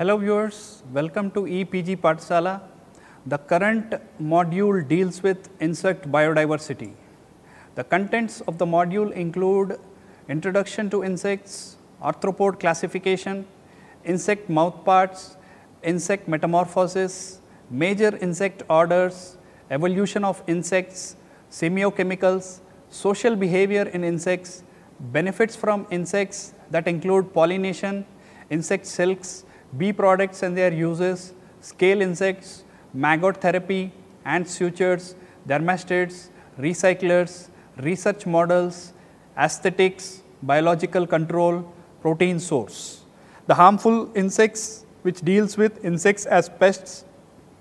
Hello viewers, welcome to EPG Patsala. The current module deals with insect biodiversity. The contents of the module include introduction to insects, arthropod classification, insect mouthparts, insect metamorphosis, major insect orders, evolution of insects, semiochemicals, social behavior in insects, benefits from insects that include pollination, insect silks, bee products and their uses, scale insects, maggot therapy, ant sutures, thermostats, recyclers, research models, aesthetics, biological control, protein source. The harmful insects which deals with insects as pests,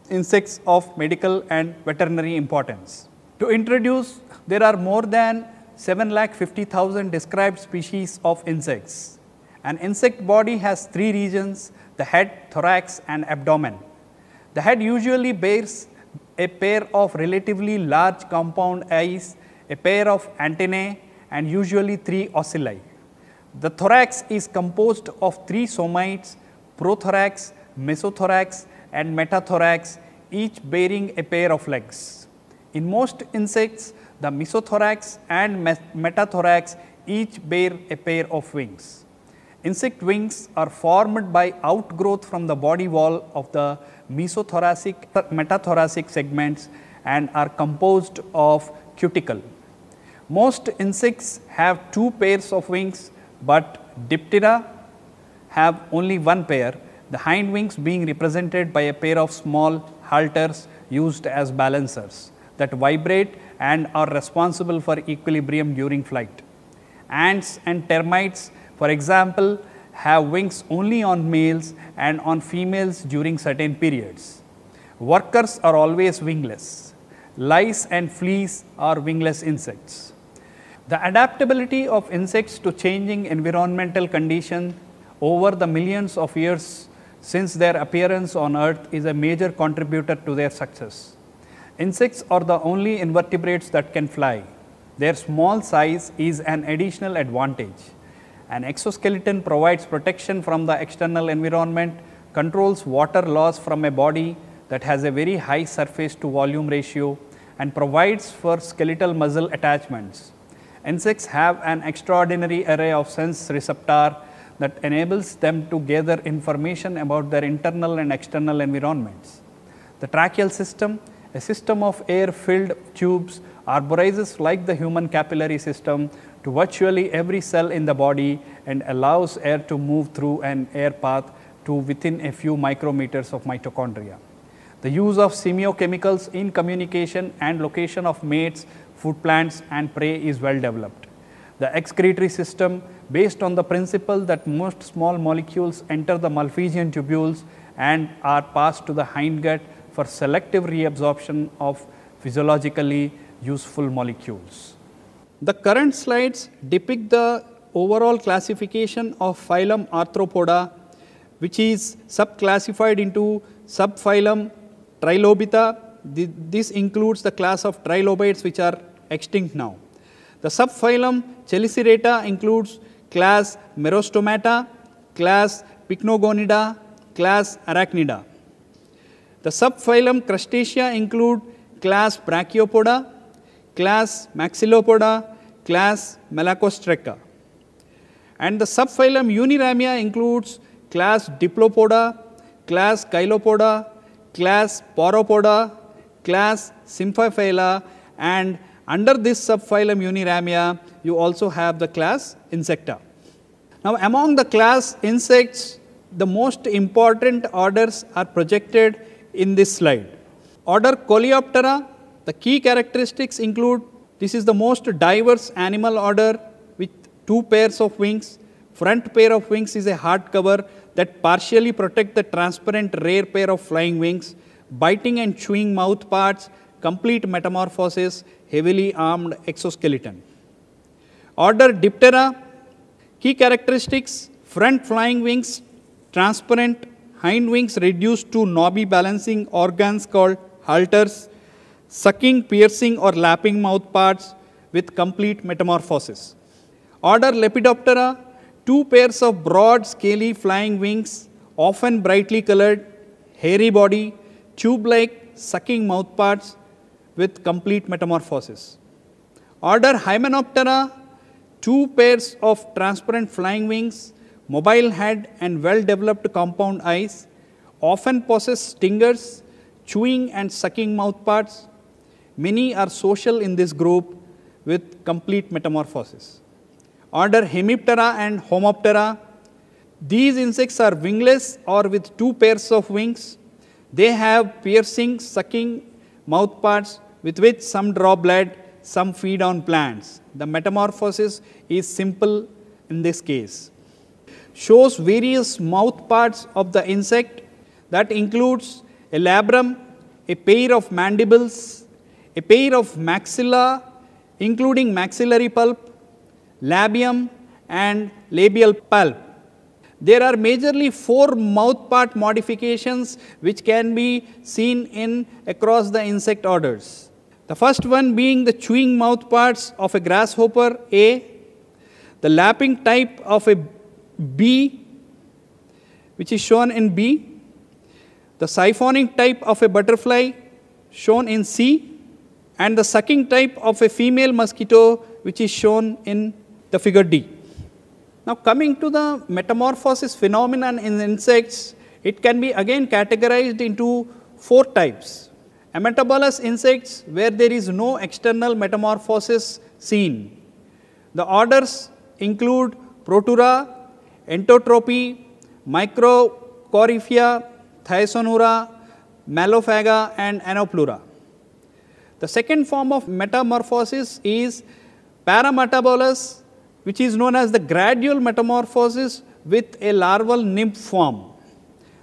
insects of medical and veterinary importance. To introduce, there are more than 7,50,000 described species of insects. An insect body has three regions the head, thorax, and abdomen. The head usually bears a pair of relatively large compound eyes, a pair of antennae, and usually three ocelli. The thorax is composed of three somites, prothorax, mesothorax, and metathorax, each bearing a pair of legs. In most insects, the mesothorax and metathorax each bear a pair of wings. Insect wings are formed by outgrowth from the body wall of the mesothoracic metathoracic segments and are composed of cuticle. Most insects have two pairs of wings, but Diptera have only one pair, the hind wings being represented by a pair of small halters used as balancers that vibrate and are responsible for equilibrium during flight. Ants and termites for example, have wings only on males and on females during certain periods. Workers are always wingless. Lice and fleas are wingless insects. The adaptability of insects to changing environmental conditions over the millions of years since their appearance on earth is a major contributor to their success. Insects are the only invertebrates that can fly. Their small size is an additional advantage. An exoskeleton provides protection from the external environment, controls water loss from a body that has a very high surface to volume ratio and provides for skeletal muscle attachments. Insects have an extraordinary array of sense receptor that enables them to gather information about their internal and external environments. The tracheal system, a system of air filled tubes, arborizes like the human capillary system to virtually every cell in the body and allows air to move through an air path to within a few micrometers of mitochondria. The use of semiochemicals in communication and location of mates, food plants and prey is well developed. The excretory system based on the principle that most small molecules enter the Malthusian tubules and are passed to the hindgut for selective reabsorption of physiologically useful molecules. The current slides depict the overall classification of phylum Arthropoda, which is subclassified into subphylum Trilobita. This includes the class of trilobites which are extinct now. The subphylum Chelicerata includes class Merostomata, class Pycnogonida, class Arachnida. The subphylum Crustacea include class Brachiopoda, class Maxillopoda, class Melacostreca. And the subphylum Uniramia includes class Diplopoda, class Kylopoda, class Poropoda, class Symphyphila and under this subphylum Uniramia you also have the class Insecta. Now among the class insects the most important orders are projected in this slide. Order Coleoptera the key characteristics include this is the most diverse animal order with two pairs of wings. Front pair of wings is a hard cover that partially protect the transparent rear pair of flying wings, biting and chewing mouth parts, complete metamorphosis, heavily armed exoskeleton. Order Diptera, key characteristics, front flying wings, transparent hind wings reduced to knobby balancing organs called halters, sucking, piercing, or lapping mouthparts with complete metamorphosis. Order Lepidoptera, two pairs of broad, scaly flying wings, often brightly colored, hairy body, tube-like sucking mouthparts with complete metamorphosis. Order Hymenoptera, two pairs of transparent flying wings, mobile head and well-developed compound eyes, often possess stingers, chewing and sucking mouthparts Many are social in this group with complete metamorphosis. Order Hemiptera and Homoptera. These insects are wingless or with two pairs of wings. They have piercing, sucking mouthparts with which some draw blood, some feed on plants. The metamorphosis is simple in this case. Shows various mouthparts of the insect that includes a labrum, a pair of mandibles, a pair of maxilla including maxillary pulp, labium and labial pulp. There are majorly four mouth part modifications which can be seen in across the insect orders. The first one being the chewing mouth parts of a grasshopper A, the lapping type of a B which is shown in B, the siphoning type of a butterfly shown in C, and the sucking type of a female mosquito which is shown in the figure D. Now coming to the metamorphosis phenomenon in insects, it can be again categorized into four types. Ametabolous insects where there is no external metamorphosis seen. The orders include Protura, Entotropy, Microcorifia, Thysanura, Malophaga and Anoplura. The second form of metamorphosis is parametabolus which is known as the gradual metamorphosis with a larval nymph form.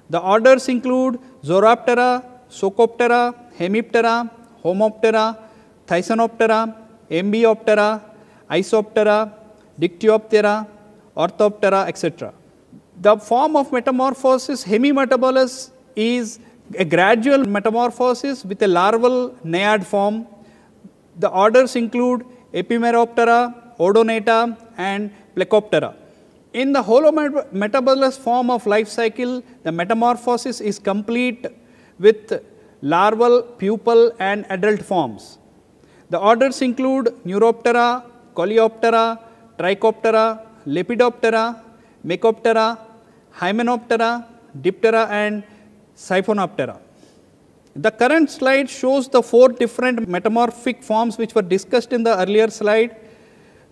The orders include Zoroptera, Socoptera, Hemiptera, Homoptera, Thysanoptera, Embioptera, Isoptera, Dictyoptera, Orthoptera, etc. The form of metamorphosis hemimetabolus is a gradual metamorphosis with a larval naiad form. The orders include Epimeroptera, Odonata and Plecoptera. In the holometabolous form of life cycle, the metamorphosis is complete with larval, pupal and adult forms. The orders include Neuroptera, Coleoptera, Trichoptera, Lepidoptera, Mecoptera, Hymenoptera, Diptera and Siphonoptera. The current slide shows the four different metamorphic forms which were discussed in the earlier slide.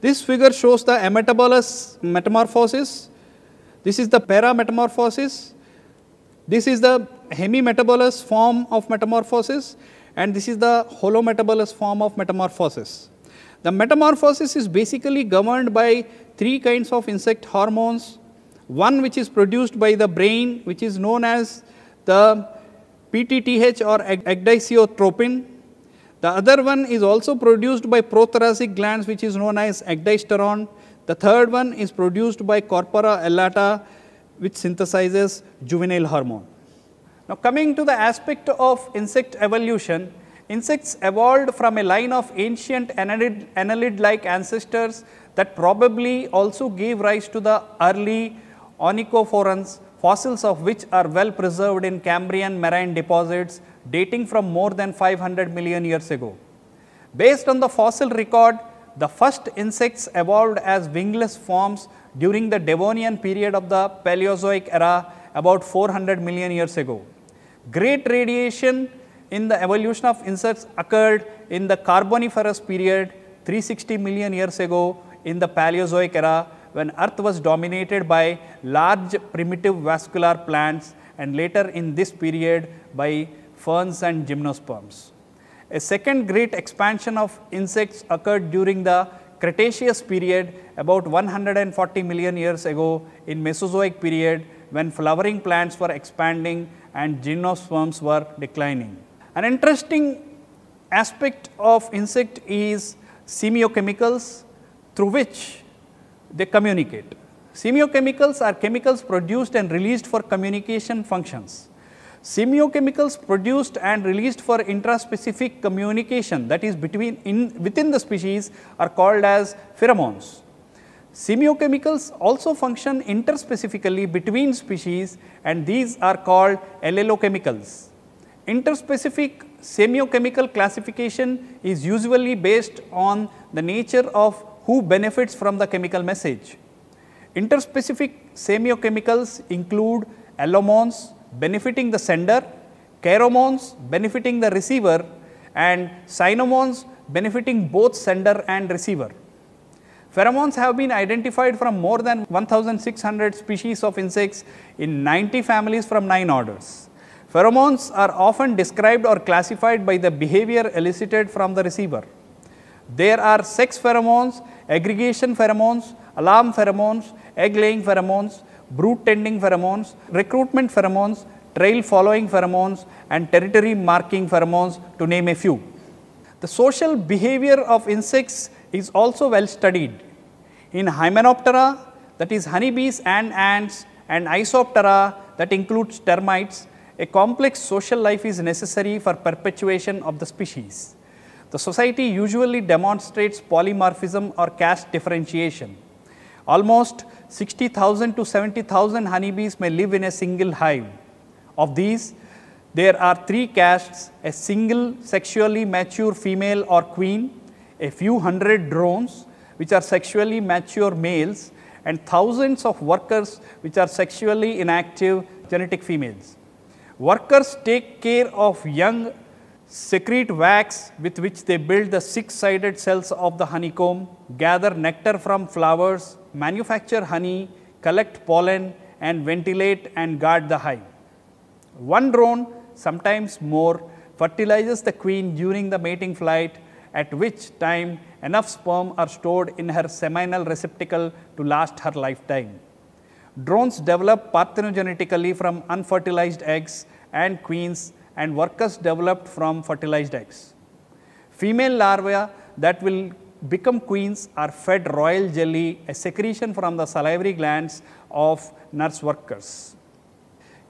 This figure shows the ametabolous metamorphosis. This is the parametamorphosis. This is the hemimetabolous form of metamorphosis and this is the holometabolous form of metamorphosis. The metamorphosis is basically governed by three kinds of insect hormones, one which is produced by the brain which is known as the PTTH or agdisiotropin. The other one is also produced by prothoracic glands which is known as agdisterone. The third one is produced by corpora elata which synthesizes juvenile hormone. Now coming to the aspect of insect evolution, insects evolved from a line of ancient annelid-like ancestors that probably also gave rise to the early onychophorans fossils of which are well preserved in Cambrian marine deposits dating from more than 500 million years ago. Based on the fossil record, the first insects evolved as wingless forms during the Devonian period of the Paleozoic era about 400 million years ago. Great radiation in the evolution of insects occurred in the Carboniferous period 360 million years ago in the Paleozoic era when earth was dominated by large primitive vascular plants and later in this period by ferns and gymnosperms. A second great expansion of insects occurred during the Cretaceous period about 140 million years ago in Mesozoic period when flowering plants were expanding and gymnosperms were declining. An interesting aspect of insect is semiochemicals through which they communicate. Semiochemicals are chemicals produced and released for communication functions. Semiochemicals produced and released for intraspecific communication that is between in within the species are called as pheromones. Semiochemicals also function interspecifically between species and these are called allelochemicals. Interspecific semiochemical classification is usually based on the nature of who benefits from the chemical message. Interspecific semiochemicals include allomones benefiting the sender, caromones benefiting the receiver and cyanomones benefiting both sender and receiver. Pheromones have been identified from more than 1600 species of insects in 90 families from 9 orders. Pheromones are often described or classified by the behavior elicited from the receiver. There are sex pheromones aggregation pheromones, alarm pheromones, egg laying pheromones, brood tending pheromones, recruitment pheromones, trail following pheromones and territory marking pheromones to name a few. The social behavior of insects is also well studied. In Hymenoptera that is honeybees and ants and Isoptera that includes termites, a complex social life is necessary for perpetuation of the species. The society usually demonstrates polymorphism or caste differentiation. Almost 60,000 to 70,000 honeybees may live in a single hive. Of these, there are three castes, a single sexually mature female or queen, a few hundred drones, which are sexually mature males, and thousands of workers, which are sexually inactive genetic females. Workers take care of young secrete wax with which they build the six-sided cells of the honeycomb, gather nectar from flowers, manufacture honey, collect pollen and ventilate and guard the hive. One drone, sometimes more, fertilizes the queen during the mating flight at which time enough sperm are stored in her seminal receptacle to last her lifetime. Drones develop parthenogenetically from unfertilized eggs and queens and workers developed from fertilized eggs. Female larvae that will become queens are fed royal jelly, a secretion from the salivary glands of nurse workers.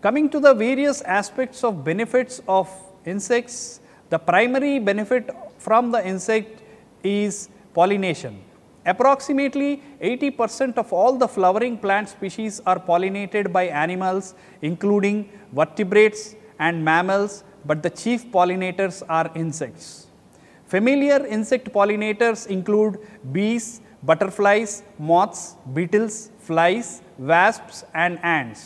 Coming to the various aspects of benefits of insects, the primary benefit from the insect is pollination. Approximately 80 percent of all the flowering plant species are pollinated by animals including vertebrates, and mammals, but the chief pollinators are insects. Familiar insect pollinators include bees, butterflies, moths, beetles, flies, wasps and ants.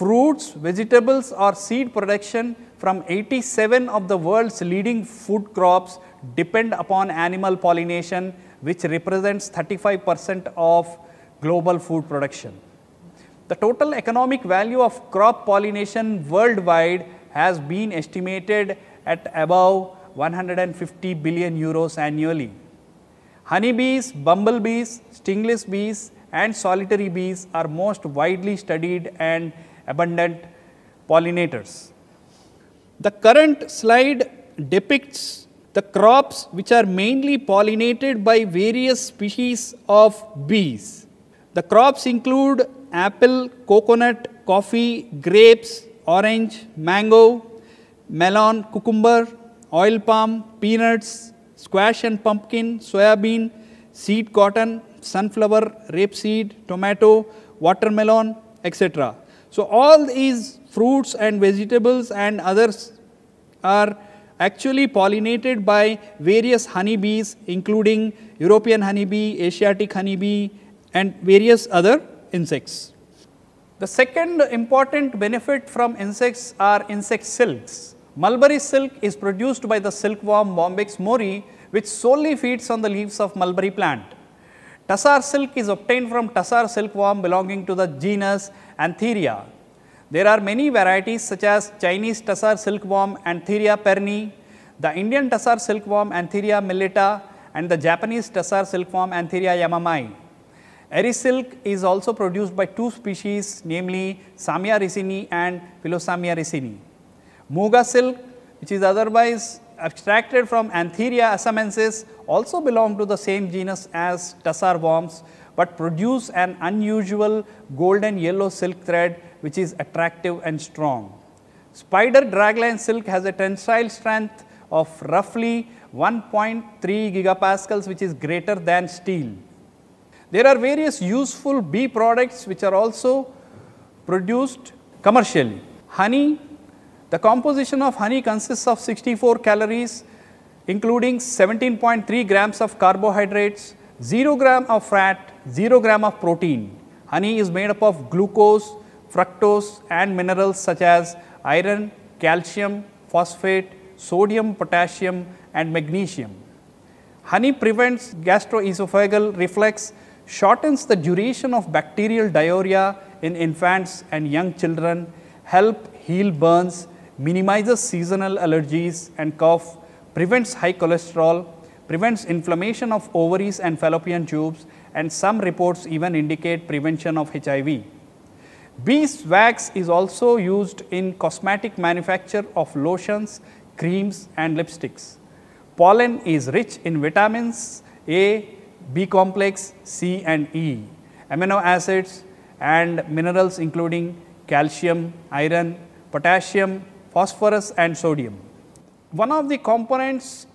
Fruits, vegetables or seed production from 87 of the world's leading food crops depend upon animal pollination which represents 35 percent of global food production. The total economic value of crop pollination worldwide has been estimated at above 150 billion euros annually. Honeybees, bumblebees, stingless bees and solitary bees are most widely studied and abundant pollinators. The current slide depicts the crops which are mainly pollinated by various species of bees. The crops include apple, coconut, coffee, grapes, orange, mango, melon, cucumber, oil palm, peanuts, squash and pumpkin, soybean, seed cotton, sunflower, rapeseed, tomato, watermelon, etc. So, all these fruits and vegetables and others are actually pollinated by various honeybees including European honeybee, Asiatic honeybee and various other insects. The second important benefit from insects are insect silks. Mulberry silk is produced by the silkworm Bombyx mori which solely feeds on the leaves of mulberry plant. Tassar silk is obtained from tassar silkworm belonging to the genus Antheria. There are many varieties such as Chinese tassar silkworm Antheria perni, the Indian tassar silkworm Antheria milita, and the Japanese tassar silkworm Antheria yamamai. Erisilk is also produced by two species namely Samia ricini and Philosamia ricini. Muga silk which is otherwise abstracted from Antheria asamensis also belong to the same genus as Tassar worms, but produce an unusual golden yellow silk thread which is attractive and strong. Spider dragline silk has a tensile strength of roughly 1.3 gigapascals which is greater than steel. There are various useful bee products which are also produced commercially. Honey, the composition of honey consists of 64 calories including 17.3 grams of carbohydrates, 0 gram of fat, 0 gram of protein. Honey is made up of glucose, fructose and minerals such as iron, calcium, phosphate, sodium, potassium and magnesium. Honey prevents gastroesophageal reflux shortens the duration of bacterial diarrhea in infants and young children, help heal burns, minimizes seasonal allergies and cough, prevents high cholesterol, prevents inflammation of ovaries and fallopian tubes and some reports even indicate prevention of HIV. Beeswax is also used in cosmetic manufacture of lotions, creams and lipsticks. Pollen is rich in vitamins A, B complex, C and E, amino acids and minerals including calcium, iron, potassium, phosphorus and sodium. One of the components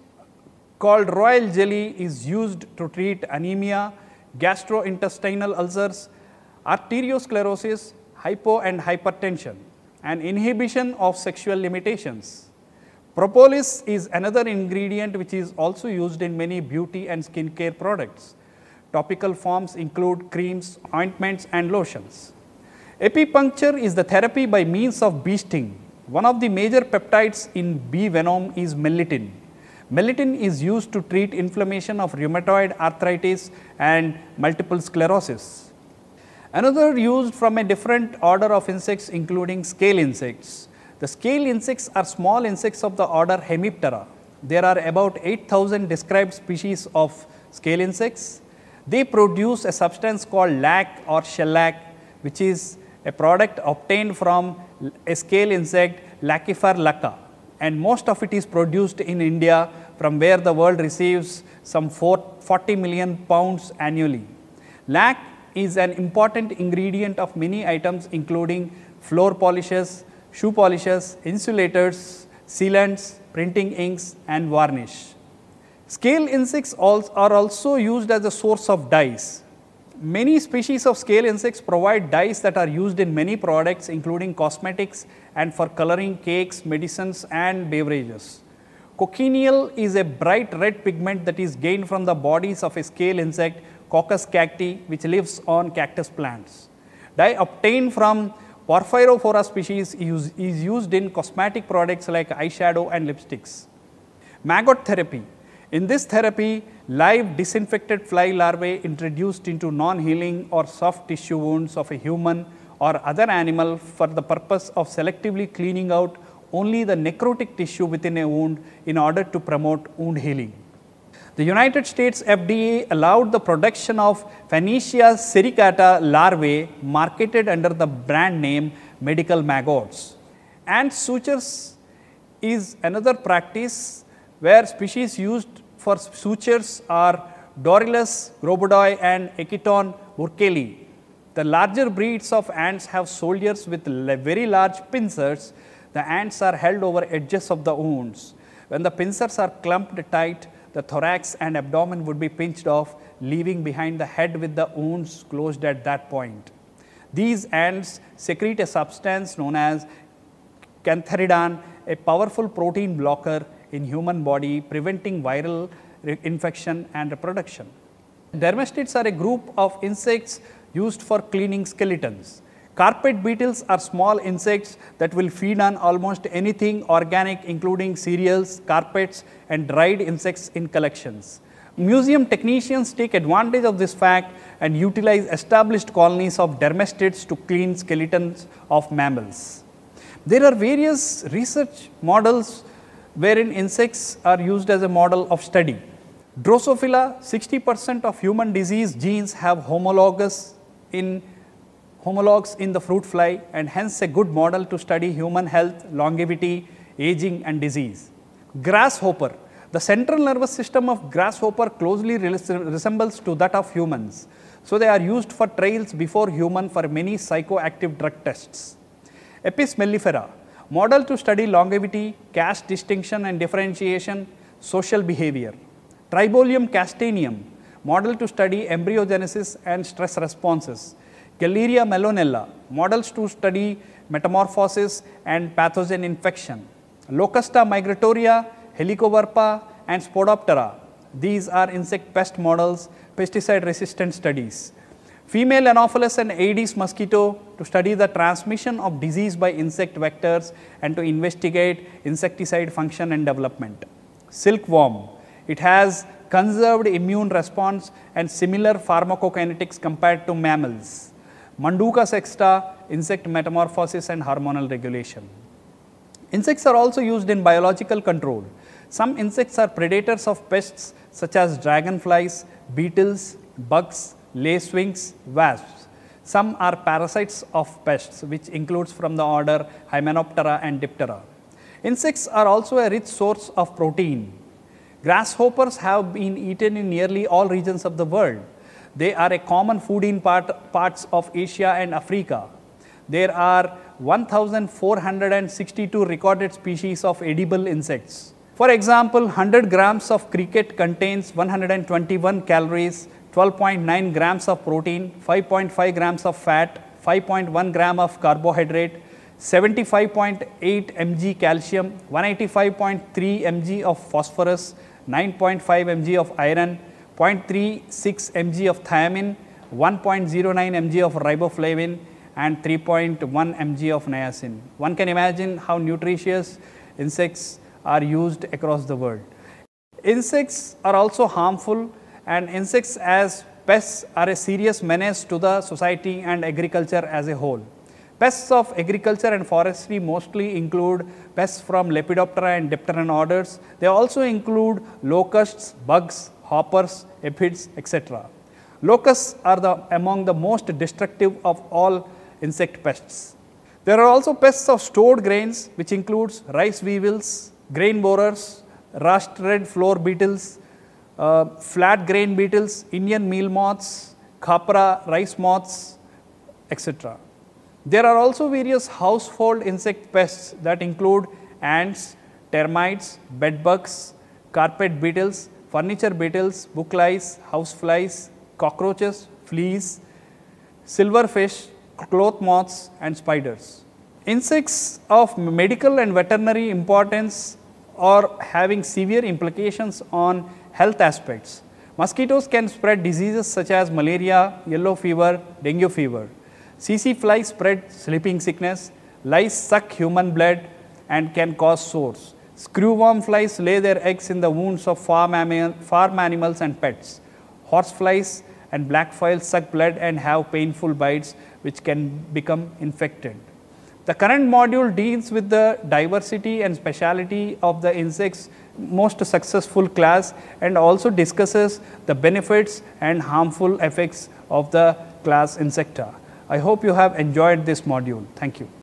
called royal jelly is used to treat anemia, gastrointestinal ulcers, arteriosclerosis, hypo and hypertension and inhibition of sexual limitations. Propolis is another ingredient which is also used in many beauty and skincare products. Topical forms include creams, ointments and lotions. Epipuncture is the therapy by means of bee sting. One of the major peptides in bee venom is melitin. Melitin is used to treat inflammation of rheumatoid arthritis and multiple sclerosis. Another used from a different order of insects including scale insects. The scale insects are small insects of the order Hemiptera. There are about 8,000 described species of scale insects. They produce a substance called lac or shellac, which is a product obtained from a scale insect Lacifer lacca and most of it is produced in India from where the world receives some 40 million pounds annually. Lac is an important ingredient of many items including floor polishes, shoe polishes, insulators, sealants, printing inks and varnish. Scale insects are also used as a source of dyes. Many species of scale insects provide dyes that are used in many products including cosmetics and for coloring cakes, medicines and beverages. Cochineal is a bright red pigment that is gained from the bodies of a scale insect, Coccus cacti, which lives on cactus plants. Dye obtained from Porphyrophora species is, is used in cosmetic products like eyeshadow and lipsticks. Maggot therapy. In this therapy, live disinfected fly larvae introduced into non-healing or soft tissue wounds of a human or other animal for the purpose of selectively cleaning out only the necrotic tissue within a wound in order to promote wound healing. The United States FDA allowed the production of Phoenicia sericata larvae marketed under the brand name medical maggots. And sutures is another practice where species used for sutures are Dorylus grobodoi and Echiton burkeli. The larger breeds of ants have soldiers with very large pincers. The ants are held over edges of the wounds. When the pincers are clumped tight, the thorax and abdomen would be pinched off, leaving behind the head with the wounds closed at that point. These ants secrete a substance known as cantharidin, a powerful protein blocker in human body, preventing viral infection and reproduction. Dermestids are a group of insects used for cleaning skeletons. Carpet beetles are small insects that will feed on almost anything organic including cereals, carpets and dried insects in collections. Museum technicians take advantage of this fact and utilize established colonies of dermestids to clean skeletons of mammals. There are various research models wherein insects are used as a model of study. Drosophila, 60 percent of human disease genes have homologous in homologs in the fruit fly and hence a good model to study human health, longevity, aging and disease. Grasshopper. The central nervous system of grasshopper closely resembles to that of humans. So, they are used for trials before human for many psychoactive drug tests. Epis mellifera. Model to study longevity, caste distinction and differentiation, social behavior. Tribolium castaneum. Model to study embryogenesis and stress responses. Galeria melonella, models to study metamorphosis and pathogen infection. Locusta migratoria, Helicoverpa, and Spodoptera. These are insect pest models, pesticide resistant studies. Female Anopheles and Aedes mosquito to study the transmission of disease by insect vectors and to investigate insecticide function and development. Silkworm, it has conserved immune response and similar pharmacokinetics compared to mammals. Manduka sexta, insect metamorphosis and hormonal regulation. Insects are also used in biological control. Some insects are predators of pests such as dragonflies, beetles, bugs, lacewings, wasps. Some are parasites of pests which includes from the order Hymenoptera and Diptera. Insects are also a rich source of protein. Grasshoppers have been eaten in nearly all regions of the world. They are a common food in part, parts of Asia and Africa. There are 1,462 recorded species of edible insects. For example, 100 grams of cricket contains 121 calories, 12.9 grams of protein, 5.5 grams of fat, 5.1 gram of carbohydrate, 75.8 mg calcium, 185.3 mg of phosphorus, 9.5 mg of iron, 0.36 mg of thiamine, 1.09 mg of riboflavin and 3.1 mg of niacin. One can imagine how nutritious insects are used across the world. Insects are also harmful and insects as pests are a serious menace to the society and agriculture as a whole. Pests of agriculture and forestry mostly include pests from Lepidoptera and Dipteran orders. They also include locusts, bugs, hoppers, aphids, etc. Locusts are the, among the most destructive of all insect pests. There are also pests of stored grains which includes rice weevils, grain borers, rust red floor beetles, uh, flat grain beetles, Indian meal moths, khapra rice moths, etc. There are also various household insect pests that include ants, termites, bedbugs, carpet beetles furniture beetles, booklice, houseflies, cockroaches, fleas, silverfish, cloth moths and spiders. Insects of medical and veterinary importance are having severe implications on health aspects. Mosquitoes can spread diseases such as malaria, yellow fever, dengue fever. CC flies spread sleeping sickness, lice suck human blood and can cause sores. Screwworm flies lay their eggs in the wounds of farm, farm animals and pets. Horseflies and blackflies suck blood and have painful bites which can become infected. The current module deals with the diversity and speciality of the insects most successful class and also discusses the benefits and harmful effects of the class insecta. I hope you have enjoyed this module. Thank you.